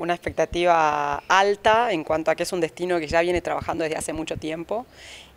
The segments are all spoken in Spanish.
una expectativa alta en cuanto a que es un destino que ya viene trabajando desde hace mucho tiempo,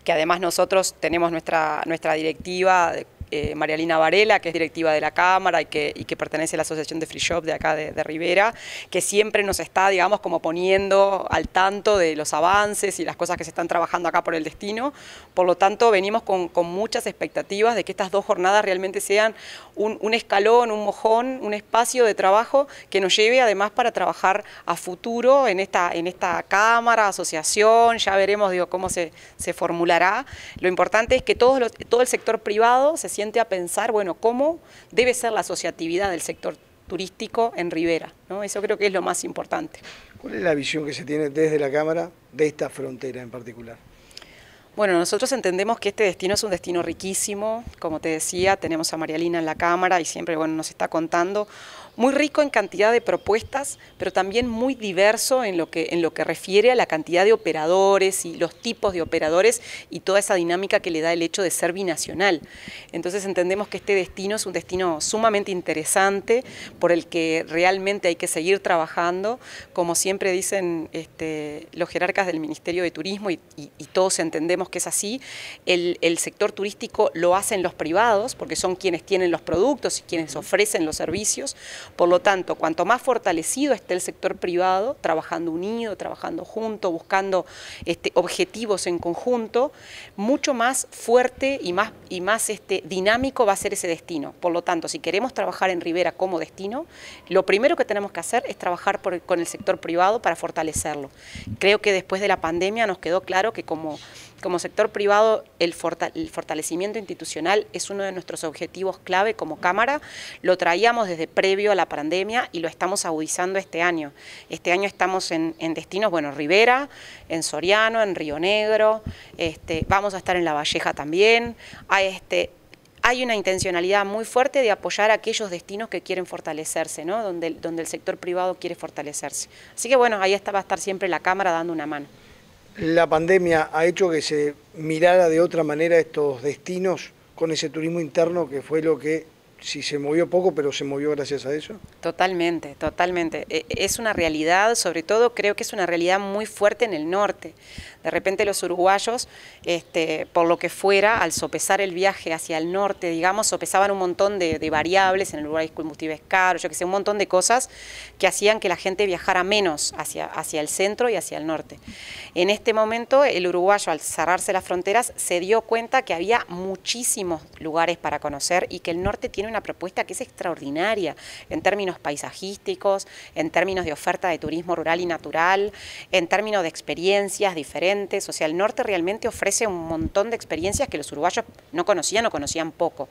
que además nosotros tenemos nuestra, nuestra directiva eh, Varela, que es directiva de la Cámara y que, que pertenece a la Asociación de Free Shop de acá de, de, Rivera, que siempre nos está, digamos, como poniendo al tanto de los avances y las cosas que se están trabajando acá por el destino. Por lo tanto, venimos con, muchas expectativas de que estas dos jornadas realmente sean un, escalón, un mojón, un espacio de trabajo que nos lleve además para trabajar a futuro en esta, en esta Cámara, asociación, ya veremos digo, cómo se, se formulará. Lo importante es que todo, todo el sector privado se sienta a pensar, bueno, cómo debe ser la asociatividad del sector turístico en Rivera. Eso creo que es lo más importante. ¿Cuál es la visión que se tiene desde la Cámara de esta frontera en particular? Bueno, nosotros entendemos que este destino es un destino riquísimo, como te decía, tenemos a Marialina en la cámara y siempre bueno, nos está contando, muy rico en cantidad de propuestas, pero también muy diverso en lo, que, en lo que refiere a la cantidad de operadores y los tipos de operadores y toda esa dinámica que le da el hecho de ser binacional. Entonces entendemos que este destino es un destino sumamente interesante por el que realmente hay que seguir trabajando, como siempre dicen este, los jerarcas del Ministerio de Turismo y todos entendemos que es así, el, sector turístico lo hacen los privados porque son quienes tienen los productos y quienes ofrecen los servicios, por lo tanto, cuanto más fortalecido esté el sector privado, trabajando unido, trabajando junto, buscando este, objetivos en conjunto, mucho más fuerte y más y más este, dinámico va a ser ese destino. Por lo tanto, si queremos trabajar en Rivera como destino, lo primero que tenemos que hacer es trabajar con el sector privado para fortalecerlo. Creo que después de la pandemia nos quedó claro que como, como sector privado el, fortalecimiento institucional es uno de nuestros objetivos clave como Cámara. Lo traíamos desde previo a la pandemia y lo estamos agudizando este año. Este año estamos en, destinos, bueno, Rivera, en Soriano, en Río Negro, este, vamos a estar en La Valleja también. Hay este, hay una intencionalidad muy fuerte de apoyar aquellos destinos que quieren fortalecerse, ¿no? donde, donde el sector privado quiere fortalecerse. Así que bueno, ahí va a estar siempre la Cámara dando una mano. ¿La pandemia ha hecho que se mirara de otra manera estos destinos con ese turismo interno que fue lo que si se movió poco, pero se movió gracias a eso. Totalmente, totalmente. E, es una realidad, sobre todo creo que es una realidad muy fuerte en el norte. De repente los uruguayos, este, por lo que fuera, al sopesar el viaje hacia el norte, digamos, sopesaban un montón de, variables, en el Uruguay combustible es caro, yo que sé, un montón de cosas que hacían que la gente viajara menos hacia, hacia el centro y hacia el norte. En este momento el uruguayo, al cerrarse las fronteras, se dio cuenta que había muchísimos lugares para conocer y que el norte tiene una propuesta que es extraordinaria en términos paisajísticos, en términos de oferta de turismo rural y natural, en términos de experiencias diferentes. O sea, el norte realmente ofrece un montón de experiencias que los uruguayos no conocían o conocían poco.